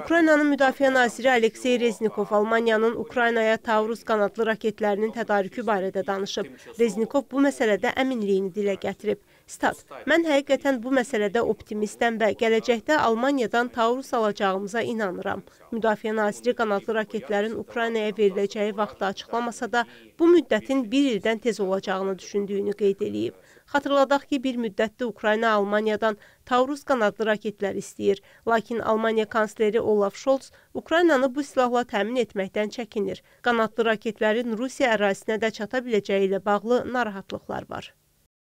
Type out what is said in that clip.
Ukraynanın Müdafiə naziri Aleksey Reznikov Almaniyanın Ukraynaya tavruz qanadlı raketlərinin tədarükü barədə danışıb. Reznikov bu məsələdə əminliyini dilə gətirib. Stat, mən həqiqətən bu məsələdə optimistəm və gələcəkdə Almaniyadan tavruz alacağımıza inanıram. Müdafiə naziri qanadlı raketlərin Ukraynaya veriləcəyi vaxtda açıqlamasa da, bu müddətin bir ildən tez olacağını düşündüyünü qeyd edib. Xatırladaq ki, bir müddətdə Ukrayna Almaniyadan Taurus qanadlı raketlər istəyir. Lakin Almaniya kansleri Olaf Scholz Ukraynanı bu silahla təmin etməkdən çəkinir. Qanadlı raketlərin Rusiya ərazisinə də çata biləcəyi ilə bağlı narahatlıqlar var.